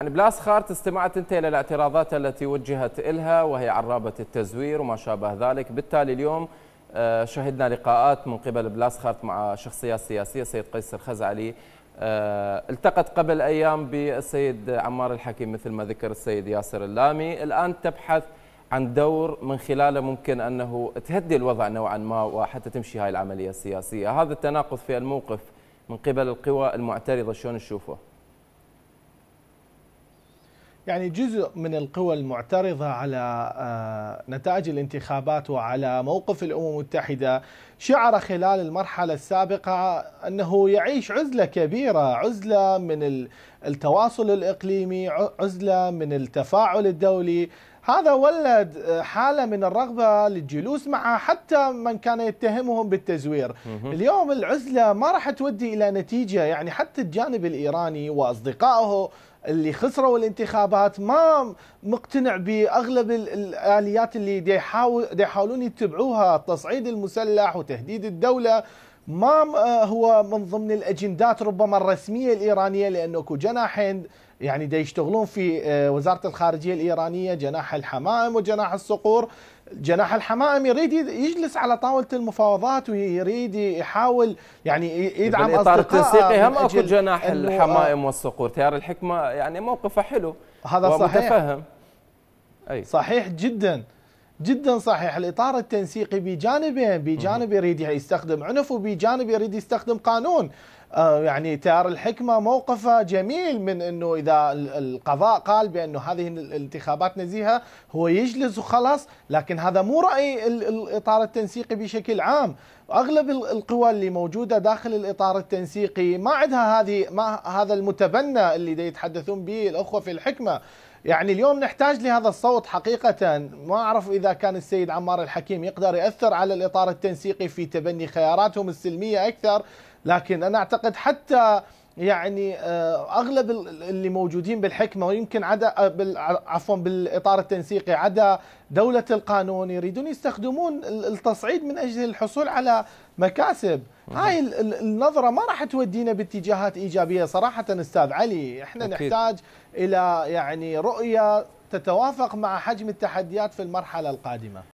يعني بلاس خارت استمعت انت الى الاعتراضات التي وجهت الها وهي عرابه التزوير وما شابه ذلك، بالتالي اليوم آه، شهدنا لقاءات من قبل بلاس خارت مع شخصيات سياسيه سيد قيس الخزعلي آه، التقت قبل ايام بالسيد عمار الحكيم مثل ما ذكر السيد ياسر اللامي، الان تبحث عن دور من خلاله ممكن انه تهدي الوضع نوعا ما وحتى تمشي هاي العمليه السياسيه، هذا التناقض في الموقف من قبل القوى المعترضه شلون نشوفه؟ يعني جزء من القوى المعترضة على آه، نتائج الانتخابات وعلى موقف الأمم المتحدة شعر خلال المرحلة السابقة أنه يعيش عزلة كبيرة عزلة من التواصل الإقليمي عزلة من التفاعل الدولي هذا ولد آه، حالة من الرغبة للجلوس مع حتى من كان يتهمهم بالتزوير اليوم العزلة ما راح تودي إلى نتيجة يعني حتى الجانب الإيراني وأصدقائه اللي خسروا الانتخابات ما مقتنع باغلب الاليات اللي يحاولون يتبعوها التصعيد المسلح وتهديد الدوله ما آه، هو من ضمن الاجندات ربما الرسميه الايرانيه لانه اكو جناحين يعني دا يشتغلون في آه، وزاره الخارجيه الايرانيه جناح الحمائم وجناح الصقور جناح الحمائم يريد يجلس على طاوله المفاوضات ويريد يحاول يعني يدعم يعني اصدقائه التنسيقي هم اكو جناح آه، الحمائم والصقور تيار الحكمه يعني موقفه حلو هذا صحيح متفهم. اي صحيح جدا جدا صحيح الاطار التنسيقي بجانبين بجانب يريد يستخدم عنف وبجانب يريد يستخدم قانون آه، يعني تيار الحكمه موقفه جميل من انه اذا القضاء قال بانه هذه الانتخابات نزيهه هو يجلس وخلاص لكن هذا مو راي الاطار التنسيقي بشكل عام اغلب القوى اللي موجوده داخل الاطار التنسيقي ما عندها هذه ما هذا المتبنى اللي يتحدثون به الاخوه في الحكمه يعني اليوم نحتاج لهذا الصوت حقيقة ما أعرف إذا كان السيد عمار الحكيم يقدر يأثر على الإطار التنسيقي في تبني خياراتهم السلمية أكثر لكن أنا أعتقد حتى يعني آه، اغلب اللي موجودين بالحكمه ويمكن عدا آه، عفوا بالاطار التنسيقي عدا دوله القانون يريدون يستخدمون التصعيد من اجل الحصول على مكاسب هاي النظره ما راح تودينا باتجاهات ايجابيه صراحه استاذ علي احنا أكيد. نحتاج الى يعني رؤيه تتوافق مع حجم التحديات في المرحله القادمه